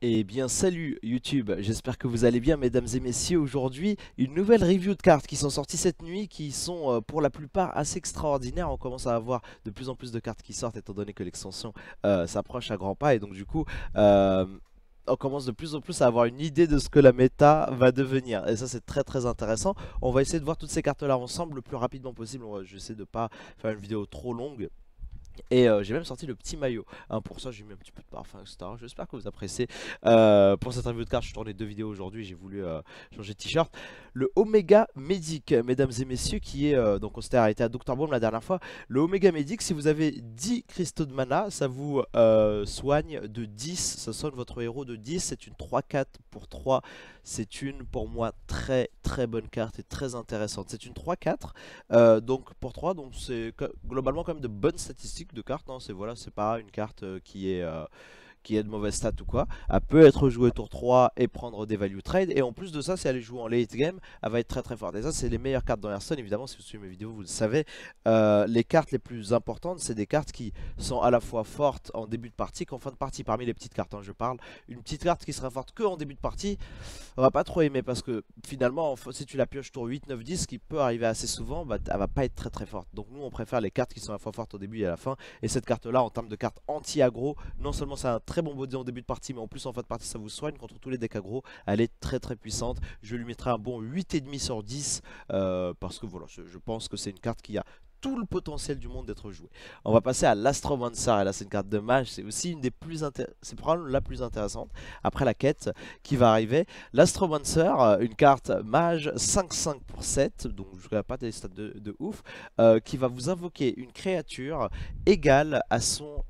Eh bien salut YouTube, j'espère que vous allez bien mesdames et messieurs, aujourd'hui une nouvelle review de cartes qui sont sorties cette nuit, qui sont euh, pour la plupart assez extraordinaires, on commence à avoir de plus en plus de cartes qui sortent étant donné que l'extension euh, s'approche à grands pas et donc du coup euh, on commence de plus en plus à avoir une idée de ce que la méta va devenir et ça c'est très très intéressant, on va essayer de voir toutes ces cartes là ensemble le plus rapidement possible, je vais de pas faire une vidéo trop longue et euh, j'ai même sorti le petit maillot. Hein, pour ça, j'ai mis un petit peu de parfum, etc. J'espère que vous appréciez. Euh, pour cette interview de cartes je tournais deux vidéos aujourd'hui. J'ai voulu euh, changer de t-shirt. Le Omega Medic, mesdames et messieurs, qui est. donc, on s'était arrêté à Dr. Baum la dernière fois. Le Omega Medic, si vous avez 10 cristaux de mana, ça vous soigne de 10. Ça soigne votre héros de 10. C'est une 3-4 pour 3. C'est une, pour moi, très très bonne carte et très intéressante. C'est une 3-4. donc, pour 3, donc c'est globalement quand même de bonnes statistiques de cartes, non, hein. C'est voilà, c'est pas une carte euh, qui est euh, est de mauvaise stats ou quoi, elle peut être jouée tour 3 et prendre des value trades. Et en plus de ça, si elle est en late game, elle va être très très forte. Et ça, c'est les meilleures cartes dans Hearthstone. Évidemment, si vous suivez mes vidéos, vous le savez. Euh, les cartes les plus importantes, c'est des cartes qui sont à la fois fortes en début de partie qu'en fin de partie. Parmi les petites cartes, hein, je parle. Une petite carte qui sera forte que en début de partie, on va pas trop aimer parce que finalement, si tu la pioches tour 8, 9, 10, qui peut arriver assez souvent, bah, elle va pas être très très forte. Donc nous, on préfère les cartes qui sont à la fois fortes au début et à la fin. Et cette carte-là, en termes de carte anti-agro, non seulement c'est un très bon body en début de partie, mais en plus en fin de partie, ça vous soigne contre tous les decks aggro. Elle est très très puissante. Je lui mettrai un bon et demi sur 10, euh, parce que voilà, je pense que c'est une carte qui a tout le potentiel du monde d'être joué. On va passer à l'Astromancer, et là c'est une carte de mage, c'est aussi une des plus c'est probablement la plus intéressante après la quête qui va arriver. L'astro L'Astromancer, euh, une carte mage 5-5 pour 7, donc je ne pas des stats de, ouf, euh, qui va vous invoquer une créature égale à son,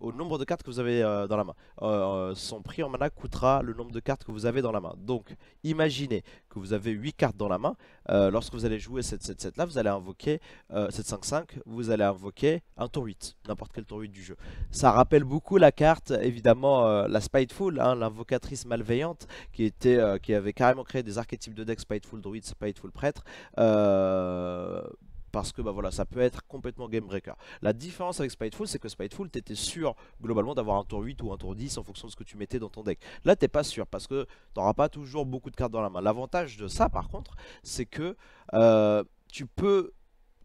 au nombre de cartes que vous avez euh, dans la main. Euh, euh, son prix en mana coûtera le nombre de cartes que vous avez dans la main. Donc imaginez que vous avez 8 cartes dans la main. lorsque vous allez jouer cette 7-7 là, vous allez invoquer 7-5-5, vous allez invoquer un tour 8, n'importe quel tour 8 du jeu. Ça rappelle beaucoup la carte, évidemment, la Spiteful, hein, l'invocatrice malveillante, qui, était, qui avait carrément créé des archétypes de deck Spiteful Druid, Spiteful Prêtre parce que bah voilà, ça peut être complètement game breaker. La différence avec Spiteful, c'est que Spiteful, étais sûr globalement d'avoir un tour 8 ou un tour 10 en fonction de ce que tu mettais dans ton deck. Là, t'es pas sûr parce que tu n'auras pas toujours beaucoup de cartes dans la main. L'avantage de ça, par contre, c'est que euh, tu peux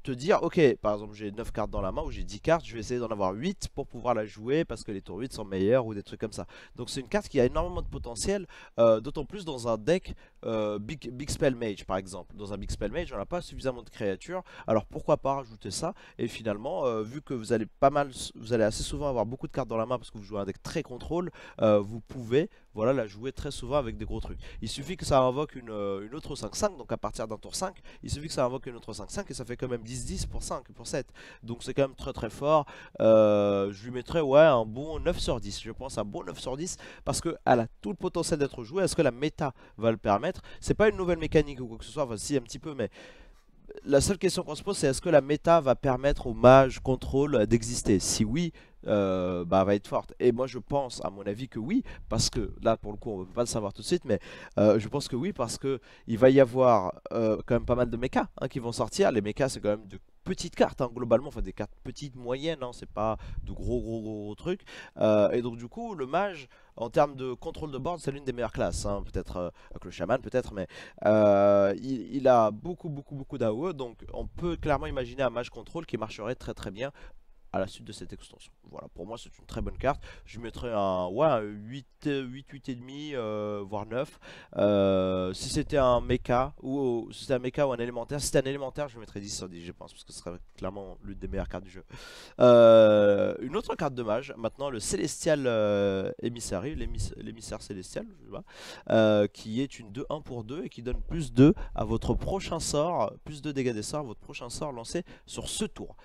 te dire, ok, par exemple j'ai 9 cartes dans la main ou j'ai 10 cartes, je vais essayer d'en avoir 8 pour pouvoir la jouer parce que les tours 8 sont meilleurs ou des trucs comme ça. Donc c'est une carte qui a énormément de potentiel, euh, d'autant plus dans un deck euh, big, big Spell Mage par exemple. Dans un Big Spell Mage, on n'a pas suffisamment de créatures, alors pourquoi pas rajouter ça Et finalement, euh, vu que vous allez pas mal, vous allez assez souvent avoir beaucoup de cartes dans la main parce que vous jouez un deck très contrôle, vous pouvez voilà, la jouer très souvent avec des gros trucs. Il suffit que ça invoque une, une autre 5-5, donc à partir d'un tour 5, il suffit que ça invoque une autre 5-5 et ça fait quand même 10 10 pour 5, pour 7. Donc c'est quand même très très fort. Euh, je lui mettrais ouais, un bon 9 sur 10. Je pense un bon 9 sur 10 parce que qu'elle a tout le potentiel d'être jouée. Est-ce que la méta va le permettre C'est pas une nouvelle mécanique ou quoi que ce soit. Enfin, si, un petit peu, mais la seule question qu'on se pose, c'est est-ce que la méta va permettre au mage contrôle d'exister Si oui, euh, bah, va être forte. Et moi, je pense, à mon avis, que oui, parce que là, pour le coup, on ne peut pas le savoir tout de suite, mais euh, je pense que oui, parce que il va y avoir euh, quand même pas mal de mechas hein, qui vont sortir. Les mechas, c'est quand même de petites cartes hein, globalement, enfin des cartes petites, moyennes, hein, c'est pas de gros gros gros, trucs. et donc du coup le mage en termes de contrôle de board c'est l'une des meilleures classes, peut-être que avec le chaman peut-être, mais il, il, a beaucoup beaucoup beaucoup d'AOE donc on peut clairement imaginer un mage contrôle qui marcherait très très bien à la suite de cette extension. Voilà, pour moi c'est une très bonne carte. Je mettrais un, ouais, 8 8, 8, 8,5, euh, voire 9. Euh, si c'était un mecha, ou un ou un élémentaire, si c'était un élémentaire, je mettrais 10 sur 10, je pense, parce que ce serait clairement l'une des meilleures cartes du jeu. Euh, une autre carte de mage, maintenant le Célestial euh, Émissaire, l'émissaire Célestial, je sais pas, qui est une 2-1 pour 2 et qui donne plus 2 à votre prochain sort, plus 2 dégâts des sorts, votre prochain sort lancé sur ce tour.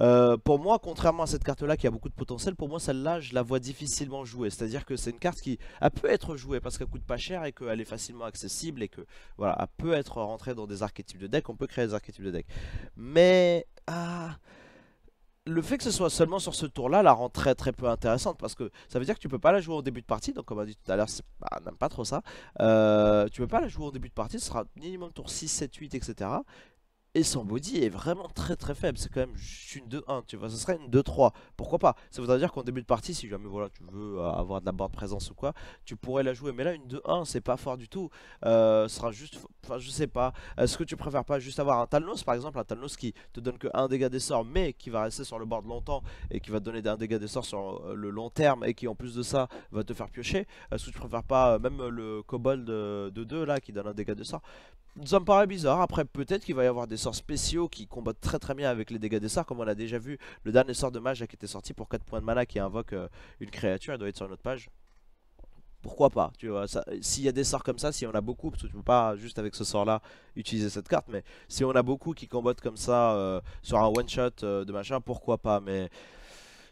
Euh, pour moi, contrairement à cette carte-là qui a beaucoup de potentiel, pour moi celle-là, je la vois difficilement jouée. C'est-à-dire que c'est une carte qui a peut être jouée parce qu'elle coûte pas cher et qu'elle est facilement accessible et que voilà, elle peut être rentrée dans des archétypes de deck. On peut créer des archétypes de deck. Mais ah, le fait que ce soit seulement sur ce tour-là la rend très très peu intéressante parce que ça veut dire que tu peux pas la jouer au début de partie. Donc comme on a dit tout à l'heure, on n'aime pas trop ça. Euh, tu peux pas la jouer au début de partie, ce sera minimum tour 6, 7, 8, etc et son body est vraiment très très faible. C'est quand même juste une 2-1, tu vois. Ce serait une 2-3. Pourquoi pas Ça voudrait dire qu'en début de partie, si jamais voilà, tu veux euh, avoir de la board présence ou quoi, tu pourrais la jouer. Mais là, une 2-1, c'est pas fort du tout. Euh, sera juste. Enfin, je sais pas. Est-ce que tu préfères pas juste avoir un Talnos par exemple Un Talnos qui te donne que un dégât des sorts, mais qui va rester sur le board longtemps et qui va donner un dégât des sorts sur euh, le long terme et qui en plus de ça va te faire piocher Est-ce que tu préfères pas euh, même le Kobold de 2 là qui donne un dégât de sort ça me paraît bizarre. Après, peut-être qu'il va y avoir des sorts spéciaux qui combattent très très bien avec les dégâts des sorts, comme on a déjà vu. Le dernier sort de mage qui était sorti pour 4 points de mana qui invoque euh, une créature, elle doit être sur une autre page. Pourquoi pas, tu vois, s'il y a des sorts comme ça, si on a beaucoup, parce que tu peux pas juste avec ce sort là utiliser cette carte, mais si on a beaucoup qui combattent comme ça euh, sur un one shot euh, de machin, pourquoi pas, mais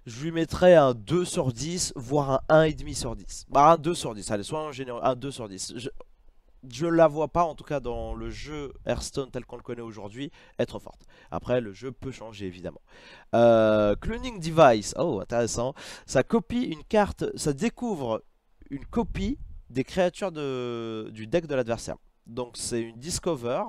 je lui mettrais un 2 sur 10, voire un 1,5 sur 10. Bah, un 2 sur 10, allez, soit un, généreux, un 2 sur 10 je la vois pas, en tout cas dans le jeu Hearthstone tel qu'on le connaît aujourd'hui, être forte. Après, le jeu peut changer évidemment. Euh, cloning Device, oh intéressant. Ça copie une carte, ça découvre une copie des créatures du deck de l'adversaire. Donc c'est une Discover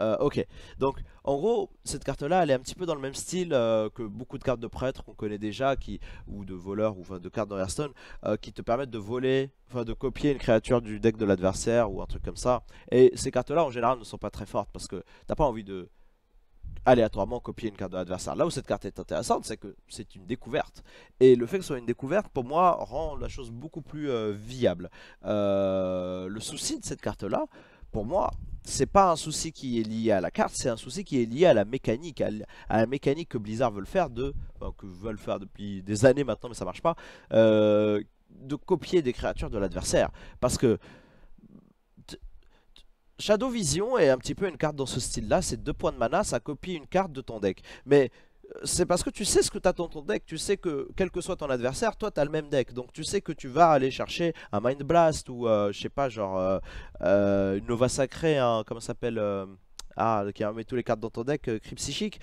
euh, ok, donc en gros, cette carte-là, elle est un petit peu dans le même style euh, que beaucoup de cartes de prêtres qu'on connaît déjà, qui, ou de voleurs, ou enfin, de cartes dans Hearthstone, euh, qui te permettent de voler, enfin de copier une créature du deck de l'adversaire ou un truc comme ça. Et ces cartes-là, en général, ne sont pas très fortes parce que t'as pas envie de aléatoirement copier une carte de l'adversaire. Là où cette carte est intéressante, c'est que c'est une découverte. Et le fait que ce soit une découverte, pour moi, rend la chose beaucoup plus viable. le souci de cette carte-là, pour moi, c'est pas un souci qui est lié à la carte, c'est un souci qui est lié à la mécanique, à, la mécanique que Blizzard veut faire de, que veulent faire depuis des années maintenant, mais ça marche pas, euh, de copier des créatures de l'adversaire, parce que Shadow Vision est un petit peu une carte dans ce style-là, c'est deux points de mana, ça copie une carte de ton deck, mais c'est parce que tu sais ce que t'as dans ton deck, tu sais que quel que soit ton adversaire, toi as le même deck, donc tu sais que tu vas aller chercher un Mind Blast ou euh, je sais pas genre euh, euh, une Nova Sacrée, un... comment s'appelle ah, qui met tous les cartes dans ton deck, crypt psychique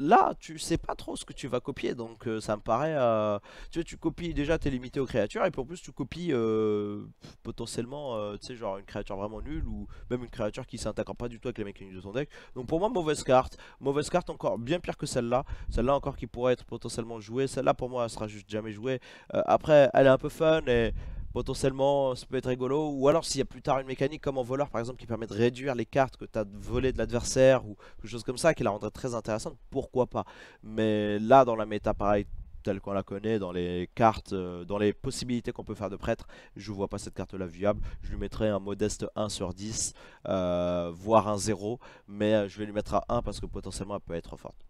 là, tu sais pas trop ce que tu vas copier, donc euh, ça me paraît... Euh, tu vois, tu copies déjà, t'es limité aux créatures, et pour plus tu copies euh, potentiellement, tu sais, genre une créature vraiment nulle, ou même une créature qui s'intègre pas du tout avec les mécaniques de ton deck. Donc pour moi, mauvaise carte, mauvaise carte encore bien pire que celle-là, celle-là encore qui pourrait être potentiellement jouée, celle-là pour moi elle sera juste jamais jouée. après, elle est un peu fun, et potentiellement euh, ça peut être rigolo. Ou alors s'il y a plus tard une mécanique comme en voleur par exemple qui permet de réduire les cartes que tu as volées de l'adversaire ou quelque chose comme ça qui la rendrait très intéressante, pourquoi pas. Mais là dans la méta pareil telle qu'on la connaît, dans les cartes, euh, dans les possibilités qu'on peut faire de prêtre, je vois pas cette carte là viable. Je lui mettrai un modeste 1 sur 10, euh, voire un 0, mais je vais lui mettre à 1 parce que potentiellement elle peut être forte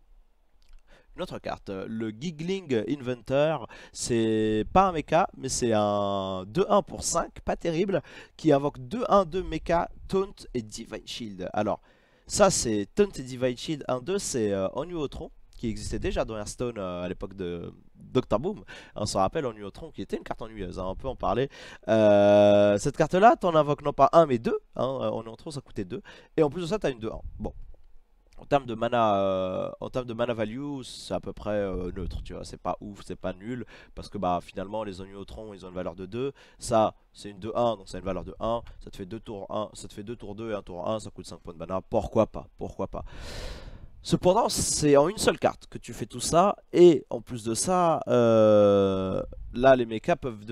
autre carte. Euh, le Giggling Inventor, c'est pas un mecha, mais c'est un 2-1 pour 5, pas terrible, qui invoque 2-1-2 mecha, Taunt et Divine Shield. Alors, ça c'est Taunt et Divine Shield 1-2, c'est euh, en Onuotron, qui existait déjà dans Hearthstone euh, à l'époque de Dr. Boom. On se rappelle Onuotron qui était une carte ennuyeuse, hein, on peut en parler. cette carte là, t'en invoques non pas 1 mais 2, en Onuotron ça coûtait 2, et en plus de ça t'as une 2-1. Bon, en termes de mana euh, en de mana value c'est à peu près euh, neutre tu vois c'est pas ouf c'est pas nul parce que bah finalement les oignons ils ont une valeur de 2 ça c'est une 2-1 donc ça a une valeur de 1 ça te fait 2 tours 1 ça te fait 2 tours 2 et 1 tour 1 ça coûte 5 points de mana pourquoi pas pourquoi pas Cependant, c'est en une seule carte que tu fais tout ça. Et en plus de ça, euh, là, les mechas, peuvent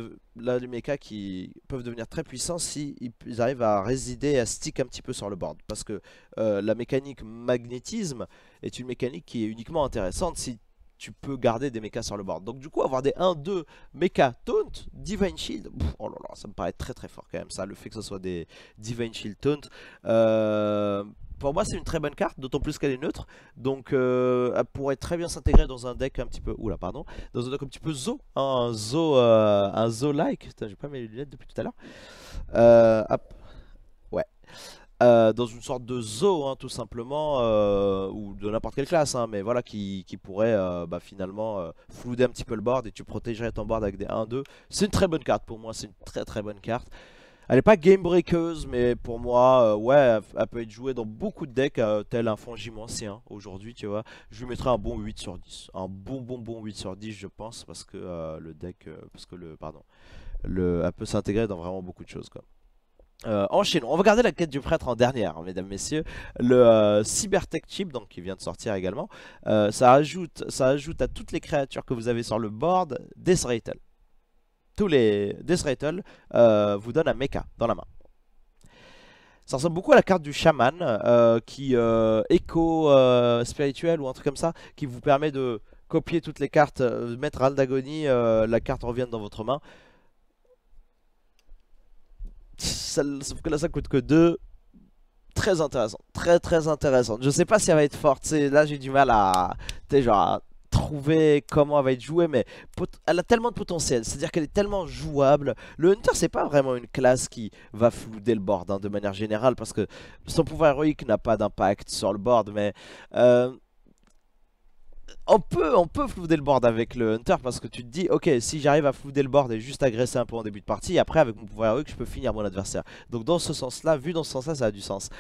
qui peuvent devenir très puissants s'ils arrivent à résider à stick un petit peu sur le board. Parce que euh, la mécanique magnétisme est une mécanique qui est uniquement intéressante si tu peux garder des mechas sur le board. Donc du coup, avoir des 1-2 mechas taunt, divine shield, oh là là, ça me paraît très très fort quand même ça, le fait que ce soit des divine shield taunt. Euh, pour moi, c'est une très bonne carte, d'autant plus qu'elle est neutre. Donc, euh, elle pourrait très bien s'intégrer dans un deck un petit peu. Oula, pardon. Dans un deck un petit peu zo. Hein, un zo, euh, un zo like. j'ai pas mes lunettes depuis tout à l'heure. Euh, hop. Ouais. dans une sorte de zoo, hein, tout simplement, ou de n'importe quelle classe, hein, mais voilà, qui, pourrait bah, finalement flouder un petit peu le board et tu protégerais ton board avec des 1-2. C'est une très bonne carte pour moi, c'est une très très bonne carte. Elle n'est pas game breakeuse, mais pour moi, euh, ouais, elle, peut être jouée dans beaucoup de decks, euh, tel un fangiment ancien hein, aujourd'hui, tu vois. Je lui mettrai un bon 8 sur 10. Un bon, bon, bon 8 sur 10, je pense, parce que euh, le deck, parce que le, pardon, le, elle peut s'intégrer dans vraiment beaucoup de choses, quoi. enchaînons, on va regarder la quête du prêtre en dernière, mesdames, messieurs. Le Cybertech Chip, donc, qui vient de sortir également, ça, ajoute, ça ajoute à toutes les créatures que vous avez sur le board des tous les Death euh, vous donnent un mecha dans la main. Ça ressemble beaucoup à la carte du chaman, euh, qui euh, écho spirituel ou un truc comme ça, qui vous permet de copier toutes les cartes, mettre euh, la carte revient dans votre main. sauf que là ça coûte que 2. Très intéressant, très très intéressant. Je sais pas si elle va être forte, là j'ai du mal à... T'es genre trouver comment elle va être jouée, mais elle a tellement de potentiel, c'est-à-dire qu'elle est tellement jouable. Le Hunter, c'est pas vraiment une classe qui va flouder le board hein, de manière générale, parce que son pouvoir héroïque n'a pas d'impact sur le board, mais... Euh, on peut, on peut flouder le board avec le Hunter parce que tu te dis, ok, si j'arrive à flouder le board et juste agresser un peu en début de partie, après avec mon pouvoir héroïque, je peux finir mon adversaire. Donc dans ce sens-là, vu dans ce sens-là, ça a du sens.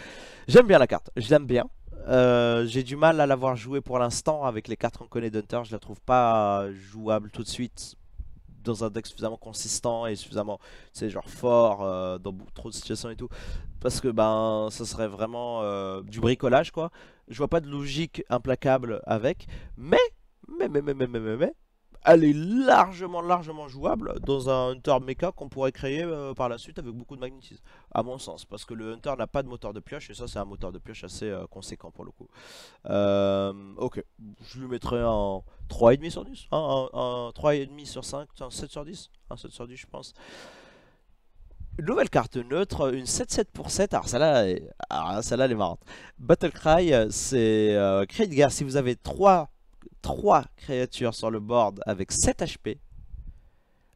J'aime bien la carte, j'aime bien. Euh, j'ai du mal à l'avoir joué pour l'instant avec les cartes qu'on connaît d'Hunter. Je la trouve pas jouable tout de suite dans un deck suffisamment consistant et suffisamment c'est genre fort euh, dans trop de situations et tout parce que ben ça serait vraiment euh, du bricolage quoi je vois pas de logique implacable avec mais mais mais mais mais mais mais, mais elle est largement, largement jouable dans un Hunter mecha qu'on pourrait créer euh, par la suite avec beaucoup de magnétisme, à mon sens, parce que le Hunter n'a pas de moteur de pioche, et ça c'est un moteur de pioche assez euh, conséquent pour le coup. Euh, ok, je lui mettrai un 3,5 sur 10, un, 3,5 sur 5, un 7 sur 10, un 7 sur 10 je pense. nouvelle carte neutre, une 7-7 pour 7. Alors celle-là, celle elle est marrante. Battlecry, c'est guerre. Si vous avez 3 3 créatures sur le board avec 7 HP,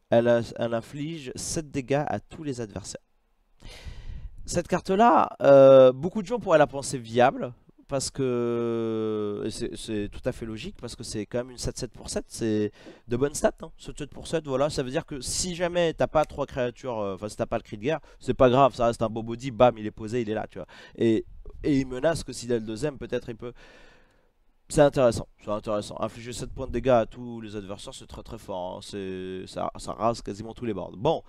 elle, inflige 7 dégâts à tous les adversaires. Cette carte-là, euh, beaucoup de gens pourraient la penser viable, parce que c'est tout à fait logique, parce que c'est quand même une 7-7 pour 7, c'est de bonnes stats, hein, 7-7 pour 7, voilà, ça veut dire que si jamais t'as pas 3 créatures, euh, enfin si t'as pas le cri de guerre, c'est pas grave, ça reste un beau body, bam, il est posé, il est là, tu vois, et, et il menace que s'il a le deuxième, peut-être il peut... C'est intéressant, c'est intéressant. Infliger 7 points de dégâts à tous les adversaires, c'est très très fort. Hein. ça, rase quasiment tous les bords. Bon,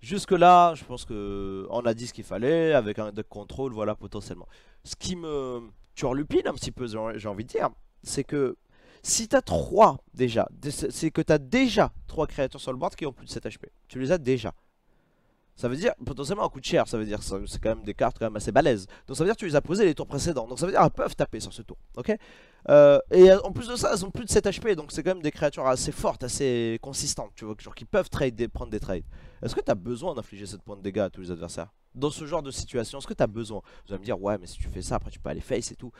jusque là, je pense que on a dit ce qu'il fallait avec un deck contrôle, voilà potentiellement. Ce qui me lupine un petit peu, j'ai envie de dire, c'est que si t'as 3 déjà, c'est que t'as déjà 3 créatures sur le board qui ont plus de 7 HP. Tu les as déjà. Ça veut dire, potentiellement, un coup de cher, ça veut dire, c'est quand même des cartes quand même assez balèzes. Donc ça veut dire que tu les as posées les tours précédents. Donc ça veut dire qu'elles peuvent taper sur ce tour, ok euh, Et en plus de ça, elles ont plus de 7 HP, donc c'est quand même des créatures assez fortes, assez consistantes, tu vois, genre qui peuvent trade, prendre des trades. Est-ce que tu as besoin d'infliger cette pointe de dégâts à tous les adversaires Dans ce genre de situation, est-ce que tu as besoin Vous allez me dire, ouais, mais si tu fais ça, après tu peux aller face et tout.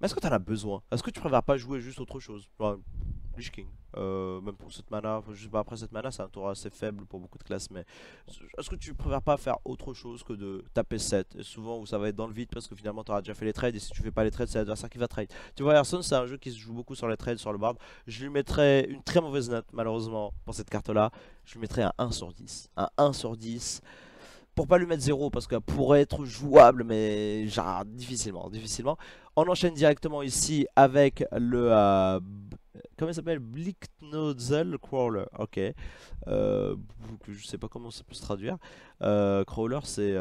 Mais est-ce que t'en as besoin Est-ce que tu préfères pas jouer juste autre chose Lich King. Euh, même pour cette mana, juste pas, après cette mana, c'est un tour assez faible pour beaucoup de classes, mais est-ce que tu préfères pas faire autre chose que de taper 7 Et souvent où ça va être dans le vide parce que finalement tu déjà fait les trades, et si tu fais pas les trades, c'est l'adversaire qui va trade. Tu vois, Hearthstone, c'est un jeu qui se joue beaucoup sur les trades, sur le barbe. Je lui mettrais une très mauvaise note, malheureusement, pour cette carte là. Je lui mettrais un 1 sur 10. Un 1 sur 10 pour pas lui mettre 0 parce qu'elle pourrait être jouable mais genre difficilement difficilement on enchaîne directement ici avec le euh, comment il s'appelle Nozzle Crawler ok euh, je sais pas comment ça peut se traduire euh, Crawler c'est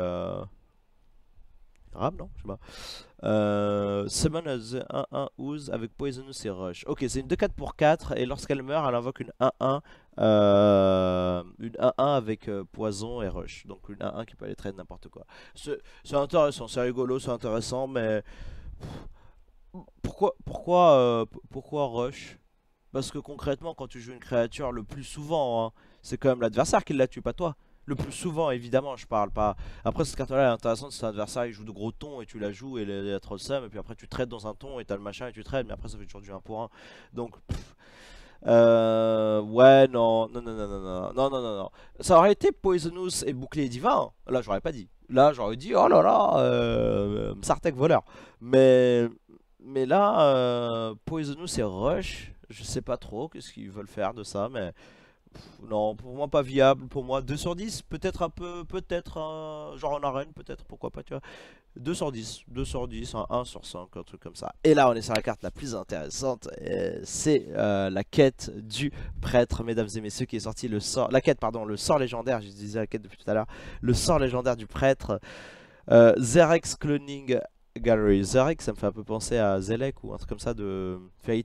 grave, non je sais pas Summon as 1-1 ooze avec Poisonous et Rush ok c'est une 2-4 pour 4 et lorsqu'elle meurt elle invoque une 1-1 euh, une 1-1 avec euh, Poison et Rush. Donc une 1-1 qui peut aller trade n'importe quoi. C'est intéressant, c'est rigolo, c'est intéressant, mais pourquoi, pourquoi, euh, pourquoi Rush Parce que concrètement, quand tu joues une créature, le plus souvent, hein, c'est quand même l'adversaire qui la tue, pas toi. Le plus souvent, évidemment, je parle pas. Après, cette carte-là, est intéressante. Si ton adversaire joue de gros tons et tu la joues et trop troll et puis après tu traites dans un ton et t'as le machin et tu traites, mais après ça fait toujours du 1 pour 1. Donc, euh, ouais, non, non, non, non, non, non, non, non, non. Ça aurait été Poisonous et Bouclier Divin. Hein. Là, j'aurais pas dit. Là, j'aurais dit, oh là là, euh, Sartek voleur. Mais, mais là, euh, Poisonous et Rush, je sais pas trop qu'est-ce qu'ils veulent faire de ça, mais non, pour moi pas viable. Pour moi, 2 sur 10, peut-être un peu, peut-être un genre en arène, peut-être, pourquoi pas, tu vois. 2 sur 10, 2 sur 10, 1 sur 5, un truc comme ça. Et là, on est sur la carte la plus intéressante, euh, c'est euh, la quête du prêtre, mesdames et messieurs, qui est sorti le sort, la quête, pardon, le sort légendaire, je disais la quête depuis tout à l'heure, le sort légendaire du prêtre. Zerex euh, Cloning Gallery. Zarek, ça me fait un peu penser à Zelek ou un truc comme ça de Fairy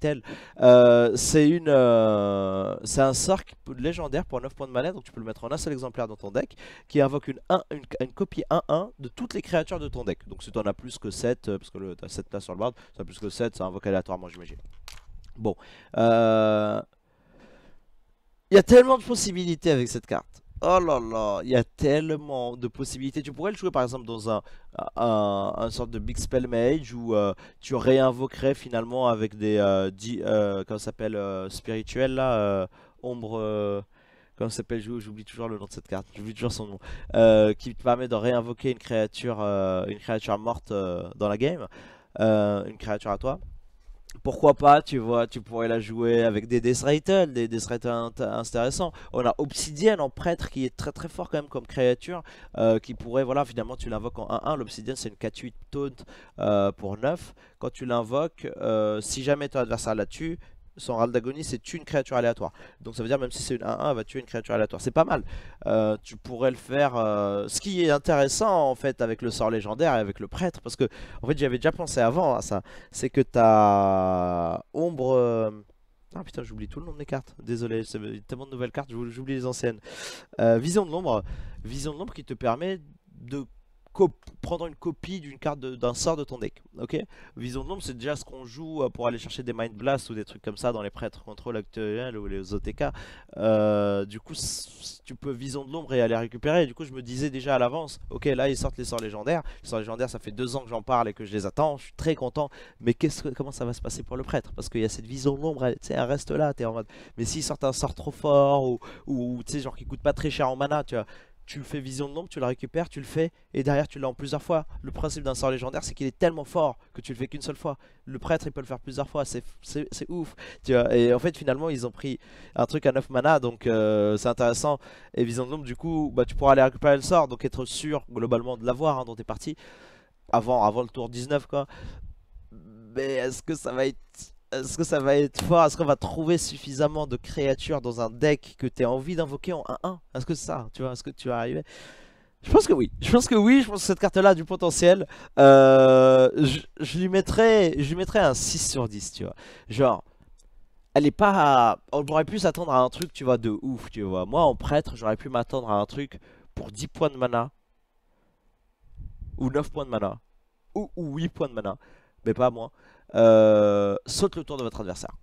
euh, c'est une, euh, c'est un sort légendaire pour 9 points de mana, donc tu peux le mettre en un seul exemplaire dans ton deck, qui invoque une, copie 1-1 de toutes les créatures de ton deck. Donc si tu en as plus que 7, euh, parce que tu as 7 places sur le board, as plus que 7, ça invoque aléatoirement, j'imagine. Bon. Il y a tellement de possibilités avec cette carte. Oh là là, il y a tellement de possibilités. Tu pourrais le jouer par exemple dans un, un, sorte de Big Spell Mage où euh, tu réinvoquerais finalement avec des. Euh, di, euh, s'appelle euh, Spirituel là Ombre. comment s'appelle J'oublie toujours le nom de cette carte, j'oublie toujours son nom. qui te permet de réinvoquer une créature, une créature morte dans la game, une créature à toi pourquoi pas, tu vois, tu pourrais la jouer avec des Death des Death intéressants. On a Obsidienne en prêtre qui est très très fort quand même comme créature, euh, qui pourrait, voilà, finalement tu l'invoques en 1-1, l'Obsidian c'est une 4-8 taunt euh, pour 9. Quand tu l'invoques, euh, si jamais ton adversaire la tue, son râle d'agonie c'est une créature aléatoire. Donc ça veut dire même si c'est une 1-1, elle va tuer une créature aléatoire. C'est pas mal. Euh, tu pourrais le faire... Euh, ce qui est intéressant en fait avec le sort légendaire et avec le prêtre, parce que en fait j'avais déjà pensé avant à ça, c'est que t'as ombre... Euh, ah putain j'oublie tout le nom des cartes, désolé, c'est tellement de nouvelles cartes, j'oublie les anciennes. vision de l'ombre, vision de l'ombre qui te permet de prendre une copie d'une carte d'un sort de ton deck. Ok Vision de l'ombre, c'est déjà ce qu'on joue euh, pour aller chercher des Mind Blast ou des trucs comme ça dans les prêtres contrôle actuels ou les OTK. Euh, du coup, tu peux Vision de l'ombre et aller récupérer. du coup, je me disais déjà à l'avance, ok, là ils sortent les sorts légendaires. Les sorts légendaires, ça fait deux ans que j'en parle et que je les attends. Je suis très content. Mais que, comment ça va se passer pour le prêtre Parce qu'il y a cette Vision de l'ombre, elle, reste là. es en mode, mais s'ils sortent un sort trop fort ou, ou tu sais, genre qui coûte pas très cher en mana, tu vois tu le fais vision de l'ombre, tu la récupères, tu le fais, et derrière tu l'as en plusieurs fois. Le principe d'un sort légendaire, c'est qu'il est tellement fort que tu le fais qu'une seule fois. Le prêtre, il peut le faire plusieurs fois, c'est ouf. Tu et en fait, finalement, ils ont pris un truc à 9 mana, donc euh, c'est intéressant. Et vision de l'ombre, du coup, bah, tu pourras aller récupérer le sort, donc être sûr globalement de l'avoir hein, dans tes parties. Avant, avant le tour 19 quoi mais est-ce que ça va être est-ce que ça va être fort Est-ce qu'on va trouver suffisamment de créatures dans un deck que tu as envie d'invoquer en 1-1 Est-ce que c'est ça, tu vois, est-ce que tu vas arriver je pense que oui, je pense que oui, je pense que cette carte-là a du potentiel. Euh, je, lui mettrais, je un 6 sur 10, tu vois. Genre, elle est pas... On aurait pu s'attendre à un truc, tu vois, de ouf, tu vois. Moi, en prêtre, j'aurais pu m'attendre à un truc pour 10 points de mana. Ou 9 points de mana. Ou, ou 8 points de mana. Mais pas moins. Euh, saute le tour de votre adversaire.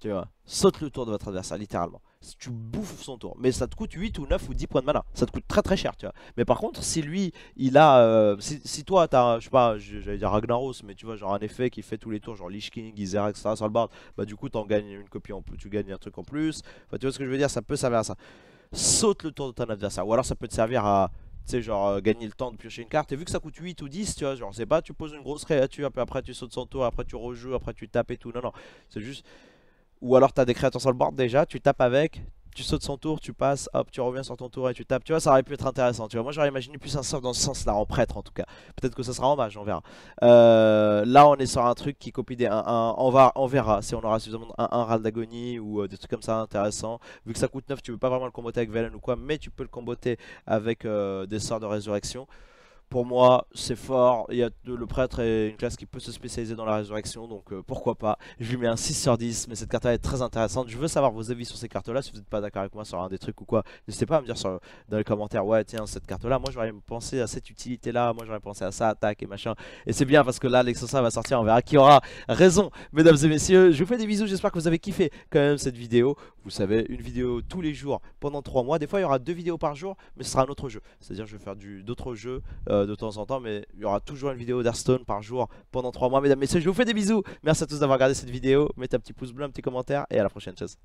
Tu vois, saute le tour de votre adversaire, littéralement. Si tu bouffes son tour, mais ça te coûte 8 ou 9 ou 10 points de mana. Ça te coûte très très cher, tu vois. Mais par contre, si lui, il a. Euh, si, toi, t'as, je sais pas, j'allais dire Ragnaros, mais tu vois, genre un effet qui fait tous les tours, genre Lich King, Isera, etc. sur le board, bah du coup, t'en gagnes une copie en plus, tu gagnes un truc en plus. Enfin, tu vois ce que je veux dire, ça peut servir à ça. Saute le tour de ton adversaire. Ou alors, ça peut te servir à tu sais, genre euh, gagner le temps de piocher une carte. Et vu que ça coûte 8 ou 10, tu vois, genre c'est pas tu poses une grosse créature, puis après tu sautes son tour, après tu rejoues, après tu tapes et tout. Non, non, c'est juste. Ou alors t'as des créatures sur le board déjà, tu tapes avec, tu sautes son tour, tu passes, hop, tu reviens sur ton tour et tu tapes. Tu vois, ça aurait pu être intéressant. Tu vois, moi j'aurais imaginé plus un sort dans ce sens-là, en prêtre en tout cas. Peut-être que ça sera en mage, on verra. Euh, là, on est sur un truc qui copie des 1 On, va, on verra si on aura suffisamment un 1-1 d'agonie ou euh, des trucs comme ça intéressants. Vu que ça coûte 9, tu peux pas vraiment le comboter avec Velen ou quoi, mais tu peux le comboter avec euh, des sorts de résurrection. Pour moi, c'est fort. Il y a le prêtre et une classe qui peut se spécialiser dans la résurrection, donc euh, pourquoi pas. Je lui mets un 6 sur 10, mais cette carte-là est très intéressante. Je veux savoir vos avis sur ces cartes-là. Si vous n'êtes pas d'accord avec moi sur un des trucs ou quoi, n'hésitez pas à me dire dans les commentaires, ouais, tiens, cette carte-là, moi j'aurais pensé à cette utilité-là, moi j'aurais pensé à ça, attaque et machin. Et c'est bien parce que là, ça va sortir, on verra qui aura raison. Mesdames et messieurs, je vous fais des bisous, j'espère que vous avez kiffé quand même cette vidéo. Vous savez, une vidéo tous les jours pendant 3 mois. Des fois, il y aura deux vidéos par jour, mais ce sera un autre jeu. C'est-à-dire, je vais faire d'autres jeux. Euh, euh, de temps en temps, mais il y aura toujours une vidéo d'Hearthstone par jour pendant 3 mois. Mesdames, messieurs, je vous fais des bisous. Merci à tous d'avoir regardé cette vidéo. Mettez un petit pouce bleu, un petit commentaire et à la prochaine. chose.